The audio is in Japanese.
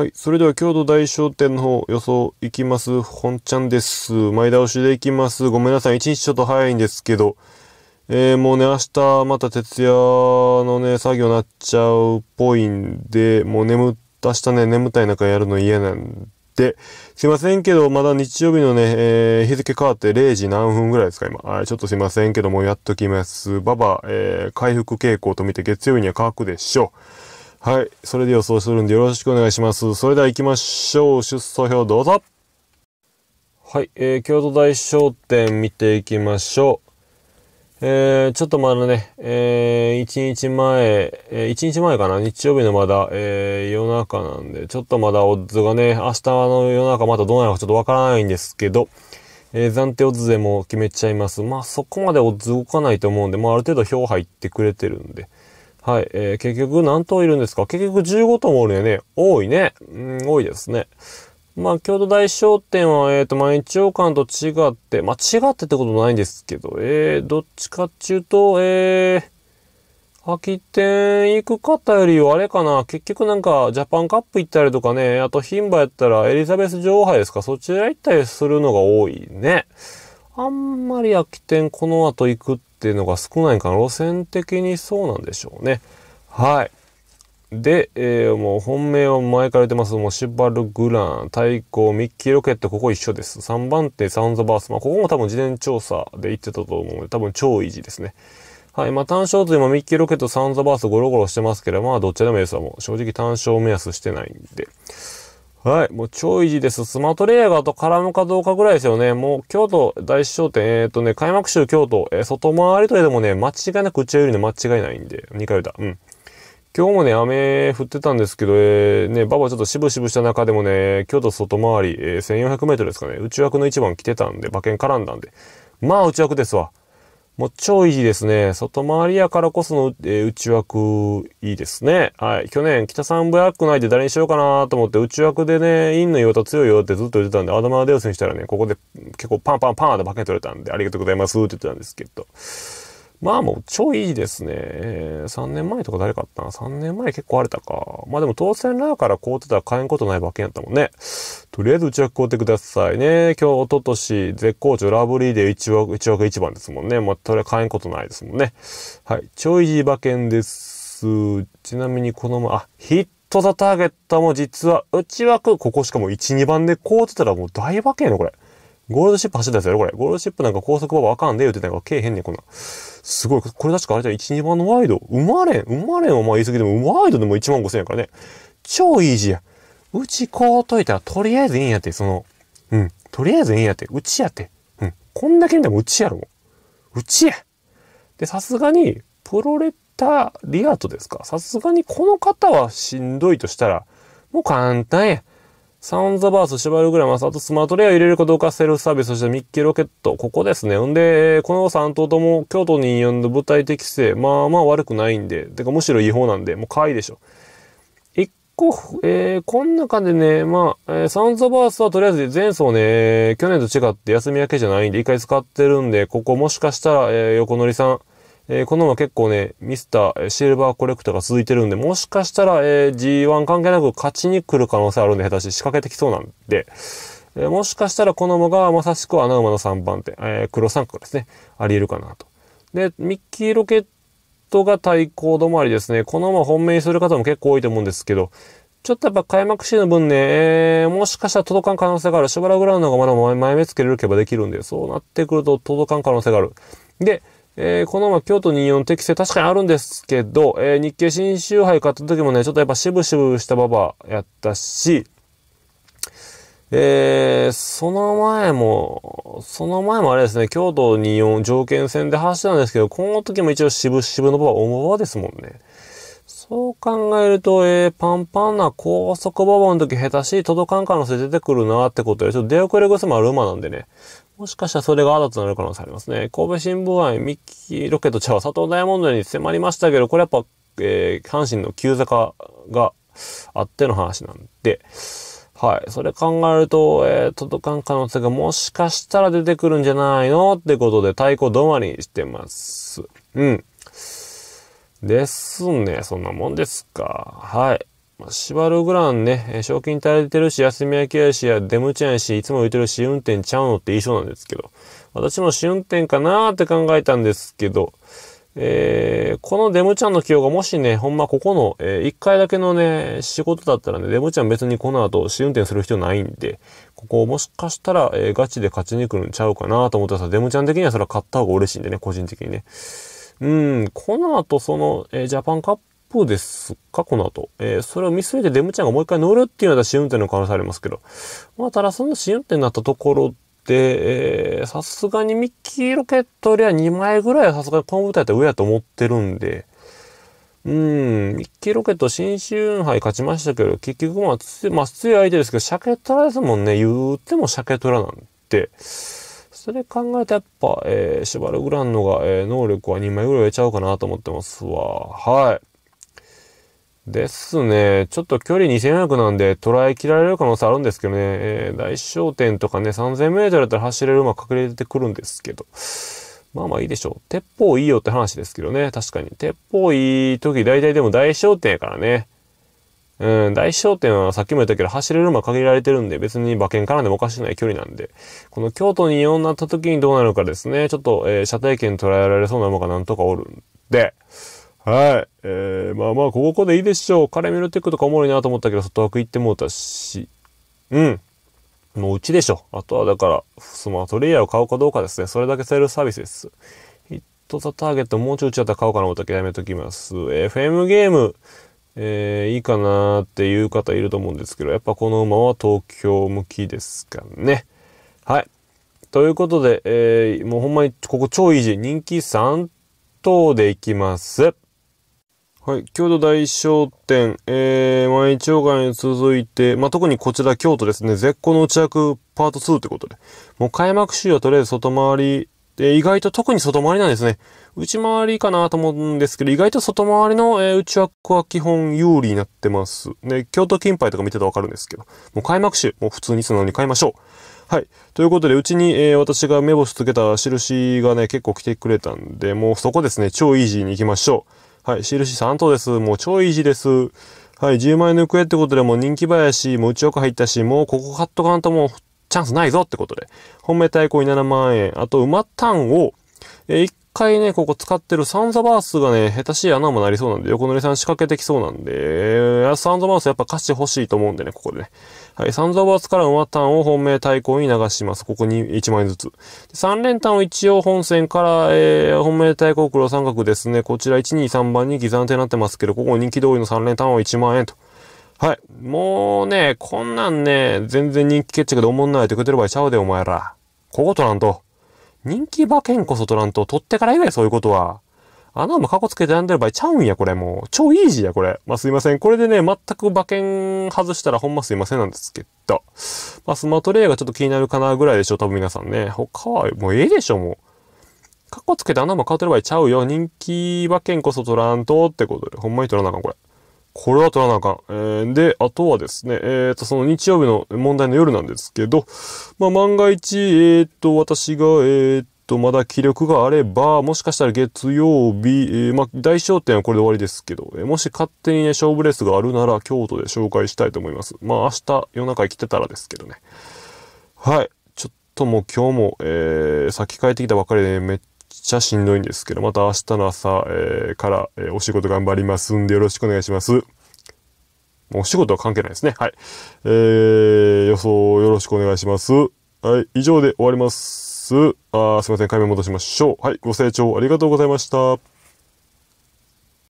はい。それでは、京都大商店の方、予想いきます。本ちゃんです。前倒しでいきます。ごめんなさい。一日ちょっと早いんですけど、えー、もうね、明日、また徹夜のね、作業になっちゃうっぽいんで、もう眠、明日ね、眠たい中やるの嫌なんで、すいませんけど、まだ日曜日のね、えー、日付変わって0時何分ぐらいですか、今。はい、ちょっとすいませんけど、もうやっときます。ばば、えー、回復傾向と見て月曜日には乾くでしょう。はい。それで予想するんでよろしくお願いします。それでは行きましょう。出走表どうぞ。はい。えー、京都大商店見ていきましょう。えー、ちょっとまだね、えー、1日前、えー、1日前かな日曜日のまだ、えー、夜中なんで、ちょっとまだオッズがね、明日の夜中またどうなるかちょっとわからないんですけど、えー、暫定オッズでも決めちゃいます。まあ、そこまでオッズ動かないと思うんで、まあ、ある程度票入ってくれてるんで、はい。えー、結局何頭いるんですか結局15頭もおるよね。多いね。うん、多いですね。まあ、京都大商店は、えっ、ー、と、毎日王冠と違って、まあ、違ってってことないんですけど、えー、どっちかっていうと、えー、秋天行く方よりはあれかな、結局なんか、ジャパンカップ行ったりとかね、あと、牝馬やったら、エリザベス女王杯ですか、そちら行ったりするのが多いね。あんまり秋天この後行くっていうのが少ないから路線的にそうなんでしょうね。はい。で、えー、もう本命を前から言ってます。もうシバルグラン、対抗、ミッキーロケット、ここ一緒です。3番手、サウンドバース。まあ、ここも多分事前調査で言ってたと思うので、多分超維持ですね。はい。まあ、単勝と今、ミッキーロケット、サウンドバースゴロゴロしてますけど、まあ、どっちでもいいですわ。もう正直単勝目安してないんで。はい。もう超イージーです。スマートレイヤーがと絡むかどうかぐらいですよね。もう京都大師商店、えっ、ー、とね、開幕週京都、えー、外回りといえどもね、間違いなく打ち上よりね、間違いないんで、2回打た。うん。今日もね、雨降ってたんですけど、えー、ね、馬場ちょっとしぶしぶした中でもね、京都外回り、えー、1400メートルですかね、内枠の1番来てたんで、馬券絡んだんで。まあ内枠ですわ。もう超いいですね。外回りやからこその、えー、内枠、いいですね。はい。去年、北三部役内で誰にしようかなと思って、内枠でね、インの岩田強いよってずっと言ってたんで、アドマーデオ選手したらね、ここで結構パンパンパンってバケ取れたんで、ありがとうございますって言ってたんですけど。まあもうちょいですね。えー、3年前とか誰かあったな。3年前結構荒れたか。まあでも当選ラーから買うてたら買えんことない馬券やったもんね。とりあえずうちは買うてくださいね。今日、おととし、絶好調ラブリーで1枠、1枠1番ですもんね。まあとりあえず買えんことないですもんね。はい。ちょいじ馬券です。ちなみにこのま、あ、ヒットザターゲットも実は内枠、ここしかも1、2番で買うてたらもう大馬券よ、これ。ゴールドシップ走ったやつやろこれ。ゴールドシップなんか高速馬場あかんで言うてたんけえへんねんこんなすごい、これ確かあれだよ、1、2番のワイド。うまれん、うまれんはまあ言い過ぎでも、ワイドでも1万5千円からね。超イージーや。うちこうといたら、とりあえずええんやって、その、うん、とりあえずええんやって、うちやって。うん、こんだけでもうちやろ、もう。うちや。で、さすがに、プロレッタリアートですか。さすがにこの方はしんどいとしたら、もう簡単や。サウンドバース、シバルグラマス、あとスマートレア入れるかどうかセルフサービス、そしてミッキーロケット、ここですね。んで、この3頭とも京都に呼んで舞台適正、まあまあ悪くないんで、てかむしろ違法なんで、もう可愛いでしょ。1個、えー、こんな感じでね、まあ、えー、サウンドバースはとりあえず前走ね、去年と違って休み明けじゃないんで、1回使ってるんで、ここもしかしたら、えー、横乗りさん、えー、このまま結構ね、ミスターシルバーコレクターが続いてるんで、もしかしたら、えー、G1 関係なく勝ちに来る可能性あるんで、下手し仕掛けてきそうなんで、えー、もしかしたらこのまがまさしく穴馬の3番手、えー、黒三角ですね、あり得るかなと。で、ミッキーロケットが対抗止まりですね、このまま本命にする方も結構多いと思うんですけど、ちょっとやっぱ開幕シーンの分ね、えー、もしかしたら届かん可能性がある。しばらくラウンドがまだ前目つけれるけばできるんで、そうなってくると届かん可能性がある。で、えー、このまま京都24適性確かにあるんですけど、えー、日経新州杯買った時もね、ちょっとやっぱ渋々した馬場やったし、えー、その前も、その前もあれですね、京都24条件戦で走ったんですけど、この時も一応渋々の馬場、重馬ですもんね。そう考えると、えー、パンパンな高速馬場の時下手しい届かん可能性出てくるなってことで、ちょっと出遅れ癖もある馬なんでね。もしかしたらそれが新たなる可能性ありますね。神戸新聞杯ミッキーロケット茶は佐藤ダイヤモンドに迫りましたけど、これやっぱ、えー、阪神の急坂があっての話なんで、はい。それ考えると、えー、届かん可能性がもしかしたら出てくるんじゃないのってことで、太鼓止まりにしてます。うん。ですね。そんなもんですか。はい。シバルグランね、賞金耐えてるし、休み明けやし、や出無茶やし、いつも言いてる試運転ちゃうのって言いそうなんですけど、私も試運転かなーって考えたんですけど、えー、このデムちゃんの起用がもしね、ほんまここの、えー、1回だけのね、仕事だったらね、デムちゃん別にこの後試運転する必要ないんで、ここをもしかしたら、えー、ガチで勝ちに来るんちゃうかなと思ったらさ、デムちゃん的にはそれは勝った方が嬉しいんでね、個人的にね。うん、この後その、えー、ジャパンカップですか、この後。えー、それを見据えてデムちゃんがもう一回乗るっていうのは試運転の可能性ありますけど。まあ、ただその試運転になったところで、さすがにミッキーロケットよりは2枚ぐらいはさすがにこの舞台って上やと思ってるんで、うん、ミッキーロケット新春杯勝ちましたけど、結局まあ、まあ、強い相手ですけど、シャケトラですもんね。言うてもシャケトラなんて。それ考えたらやっぱ、えー、しばらくらいのが、えー、能力は2枚ぐらい得ちゃうかなと思ってますわ。はい。ですね。ちょっと距離2400なんで捉えきられる可能性あるんですけどね。えー、大商店とかね、3000メートルだったら走れる馬隠れてくるんですけど。まあまあいいでしょう。鉄砲いいよって話ですけどね。確かに。鉄砲いい時大体でも大商店やからね。うん、大商店はさっきも言ったけど、走れる馬限られてるんで、別に馬券からでもおかしくない距離なんで、この京都に4になった時にどうなるかですね、ちょっと、えー、車体券捉えられそうな馬がなんとかおるんで、はい。えー、まあまあ、ここでいいでしょう。カ見るルテックとかおもろいなと思ったけど、外枠行ってもうたし、うん。もううちでしょ。あとはだから、スマートレイヤーを買うかどうかですね。それだけセールサービスです。ヒットザターゲットもうちょい打ちだったら買おうかな思ったけどやめときます。FM ゲーム。えー、いいかなっていう方いると思うんですけど、やっぱこの馬は東京向きですかね。はい。ということで、えー、もうほんまにここ超維持、人気3頭でいきます。はい。京都大商店、えー、毎町街に続いて、まあ、特にこちら京都ですね、絶好の内役パート2ってことで、もう開幕週はとりあえず外回りで、意外と特に外回りなんですね。内回りかなと思うんですけど、意外と外回りの、えー、内枠は基本有利になってます。ね、京都金杯とか見てたらわかるんですけど、もう開幕週、もう普通に素直に買いましょう。はい。ということで、うちに、えー、私が目星つけた印がね、結構来てくれたんで、もうそこですね、超イージーに行きましょう。はい、印3頭です。もう超イージーです。はい、10万円の行方ってことでもう人気林、もう内枠入ったし、もうここ買っとかんともうチャンスないぞってことで、本命対抗に7万円、あと馬単を、えー一回ね、ここ使ってるサンザバースがね、下手しい穴もなりそうなんで、横乗りさん仕掛けてきそうなんで、サンザバースやっぱ貸してほしいと思うんでね、ここでね。はい、サンザバースから馬単を本命対抗に流します。ここに1円ずつ。3連単を一応本線から、えー、本命対抗黒三角ですね。こちら1、2、3番に刻定になってますけど、ここ人気通りの3連単は1万円と。はい。もうね、こんなんね、全然人気決着でおもんないってくれてる場合ちゃうで、お前ら。こことらんと。人気馬券こそ取らんと、取ってから以外そういうことは。穴も過コつけてやんでる場合ちゃうんや、これもう。超イージーや、これ。まあ、すいません。これでね、全く馬券外したらほんますいませんなんですけど。まあ、スマートレイがちょっと気になるかなぐらいでしょ、多分皆さんね。他は、もうええでしょ、もう。ッコつけて穴も買ってる場合ちゃうよ。人気馬券こそ取らんとってことで。ほんまに取らなあかん、これ。これは取らなあかん。えー、で、あとはですね、えっ、ー、と、その日曜日の問題の夜なんですけど、まあ、万が一、えっ、ー、と、私が、えっ、と、まだ気力があれば、もしかしたら月曜日、えまあ、大焦点はこれで終わりですけど、えもし勝手にね、勝負レースがあるなら、京都で紹介したいと思います。まあ、明日、夜中来てたらですけどね。はい。ちょっともう今日も、えー、さっき帰ってきたばかりで、めっちゃしんどいんですけど、また明日の朝、えー、から、えー、お仕事頑張りますんでよろしくお願いします。もうお仕事は関係ないですね。はい。えー、予想よろしくお願いします。はい。以上で終わります。あすいません。画面戻しましょう。はい。ご清聴ありがとうございました。